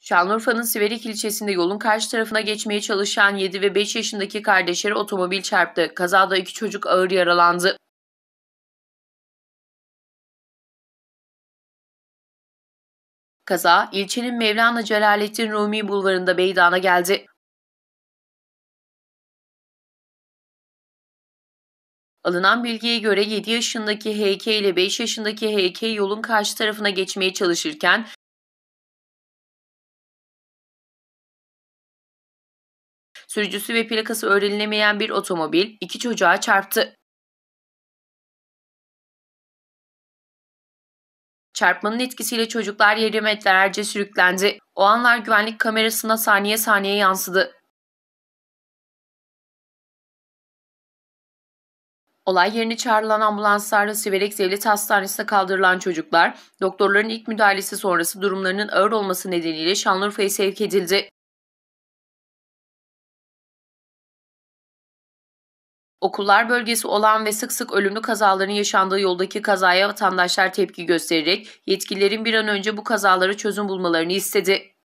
Şanlıurfa'nın Siverik ilçesinde yolun karşı tarafına geçmeye çalışan 7 ve 5 yaşındaki kardeşleri otomobil çarptı. Kazada iki çocuk ağır yaralandı. Kaza, ilçenin Mevlana Celaleddin Rumi bulvarında meydana geldi. Alınan bilgiye göre 7 yaşındaki HK ile 5 yaşındaki HK yolun karşı tarafına geçmeye çalışırken sürücüsü ve plakası öğrenilemeyen bir otomobil iki çocuğa çarptı. Çarpmanın etkisiyle çocuklar yere metrelerce sürüklendi. O anlar güvenlik kamerasına saniye saniye yansıdı. Olay yerine çağrılan ambulanslarla Siverek Devlet Hastanesi'ne kaldırılan çocuklar, doktorların ilk müdahalesi sonrası durumlarının ağır olması nedeniyle Şanlıurfa'ya sevk edildi. Okullar bölgesi olan ve sık sık ölümlü kazaların yaşandığı yoldaki kazaya vatandaşlar tepki göstererek yetkililerin bir an önce bu kazalara çözüm bulmalarını istedi.